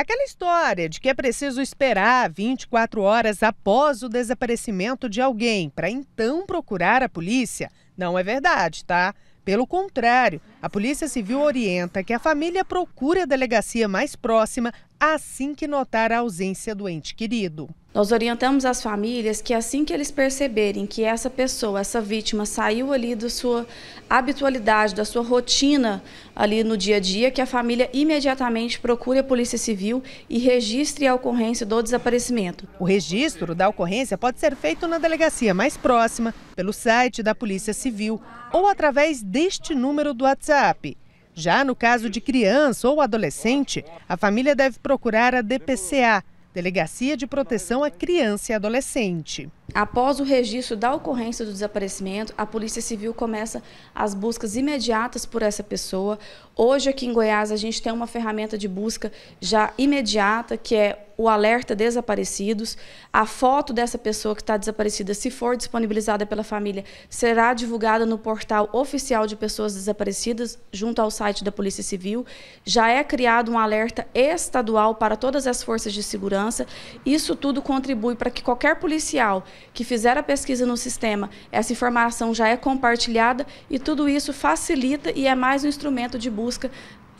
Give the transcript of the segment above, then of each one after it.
Aquela história de que é preciso esperar 24 horas após o desaparecimento de alguém para então procurar a polícia não é verdade, tá? Pelo contrário, a Polícia Civil orienta que a família procure a delegacia mais próxima assim que notar a ausência do ente querido. Nós orientamos as famílias que assim que eles perceberem que essa pessoa, essa vítima saiu ali da sua habitualidade, da sua rotina ali no dia a dia, que a família imediatamente procure a Polícia Civil e registre a ocorrência do desaparecimento. O registro da ocorrência pode ser feito na delegacia mais próxima, pelo site da Polícia Civil ou através deste número do WhatsApp, já no caso de criança ou adolescente, a família deve procurar a DPCA, Delegacia de Proteção à Criança e Adolescente. Após o registro da ocorrência do desaparecimento, a Polícia Civil começa as buscas imediatas por essa pessoa. Hoje aqui em Goiás a gente tem uma ferramenta de busca já imediata que é o alerta desaparecidos, a foto dessa pessoa que está desaparecida, se for disponibilizada pela família, será divulgada no portal oficial de pessoas desaparecidas, junto ao site da Polícia Civil. Já é criado um alerta estadual para todas as forças de segurança. Isso tudo contribui para que qualquer policial que fizer a pesquisa no sistema, essa informação já é compartilhada e tudo isso facilita e é mais um instrumento de busca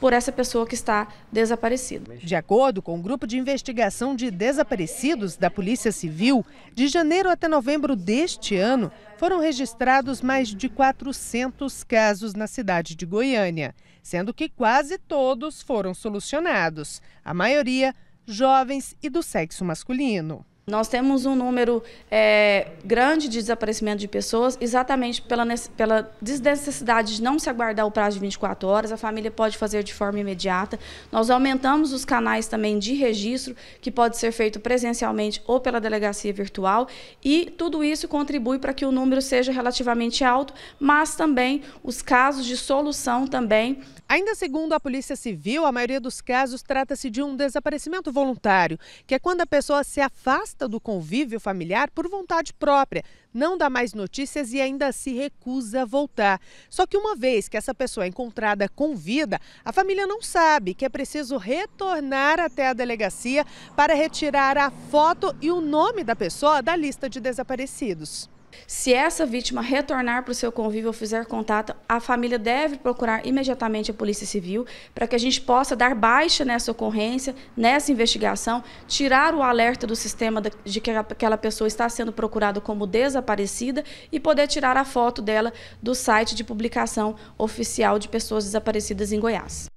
por essa pessoa que está desaparecida. De acordo com o grupo de investigação de desaparecidos da Polícia Civil, de janeiro até novembro deste ano, foram registrados mais de 400 casos na cidade de Goiânia, sendo que quase todos foram solucionados, a maioria jovens e do sexo masculino. Nós temos um número é, grande de desaparecimento de pessoas, exatamente pela, pela desnecessidade de não se aguardar o prazo de 24 horas, a família pode fazer de forma imediata. Nós aumentamos os canais também de registro, que pode ser feito presencialmente ou pela delegacia virtual, e tudo isso contribui para que o número seja relativamente alto, mas também os casos de solução também. Ainda segundo a Polícia Civil, a maioria dos casos trata-se de um desaparecimento voluntário, que é quando a pessoa se afasta afasta do convívio familiar por vontade própria, não dá mais notícias e ainda se recusa a voltar. Só que uma vez que essa pessoa é encontrada com vida, a família não sabe que é preciso retornar até a delegacia para retirar a foto e o nome da pessoa da lista de desaparecidos. Se essa vítima retornar para o seu convívio ou fizer contato, a família deve procurar imediatamente a Polícia Civil para que a gente possa dar baixa nessa ocorrência, nessa investigação, tirar o alerta do sistema de que aquela pessoa está sendo procurada como desaparecida e poder tirar a foto dela do site de publicação oficial de pessoas desaparecidas em Goiás.